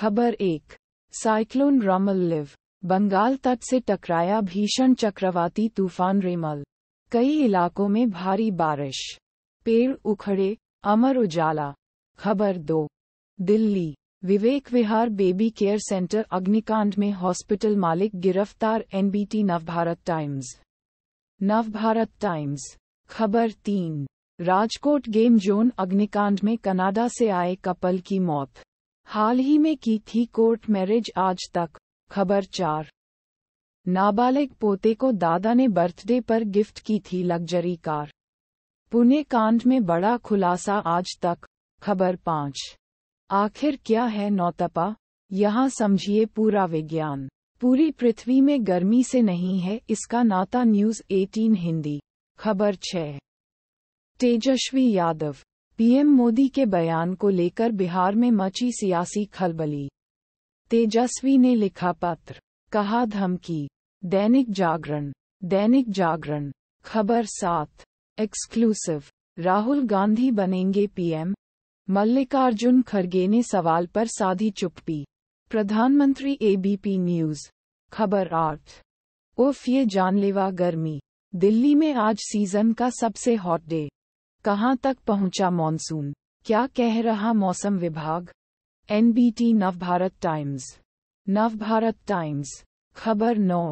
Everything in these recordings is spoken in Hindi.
खबर एक साइक्लोन रमल लिव बंगाल तट से टकराया भीषण चक्रवाती तूफान रेमल कई इलाकों में भारी बारिश पेड़ उखड़े अमर उजाला खबर दो Delhi Vivek Vihar baby care centre अग्निकांड में हॉस्पिटल मालिक गिरफ्तार NBT Navbharat Times Navbharat Times खबर तीन राजकोट गेम जोन अग्निकांड में कनाडा से आए कपल की मौत हाल ही में की थी कोर्ट मैरिज आज तक खबर चार नाबालिग पोते को दादा ने बर्थडे पर गिफ्ट की थी लग्जरी कार पुणे कांड में बड़ा खुलासा आज तक खबर पांच आखिर क्या है नौतपा यहाँ समझिए पूरा विज्ञान पूरी पृथ्वी में गर्मी से नहीं है इसका नाता न्यूज 18 हिंदी खबर छह तेजस्वी यादव पीएम मोदी के बयान को लेकर बिहार में मची सियासी खलबली तेजस्वी ने लिखा पत्र कहा धमकी दैनिक जागरण दैनिक जागरण खबर सात एक्सक्लूसिव राहुल गांधी बनेंगे पीएम मल्लिकार्जुन खड़गे ने सवाल पर साधी चुप्पी प्रधानमंत्री एबीपी न्यूज खबर आठ उफ ये जानलेवा गर्मी दिल्ली में आज सीजन का सबसे हॉट डे कहां तक पहुंचा मॉनसून क्या कह रहा मौसम विभाग एनबीटी नव भारत टाइम्स नव भारत टाइम्स खबर नौ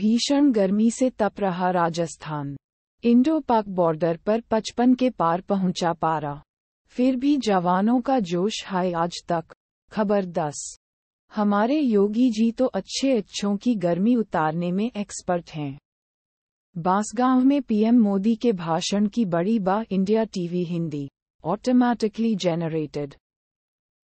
भीषण गर्मी से तप रहा राजस्थान इंडो पाक बॉर्डर पर पचपन के पार पहुंचा पारा फिर भी जवानों का जोश है आज तक खबर दस हमारे योगी जी तो अच्छे अच्छों की गर्मी उतारने में एक्सपर्ट हैं बांसगांव में पीएम मोदी के भाषण की बड़ी बा India TV Hindi automatically generated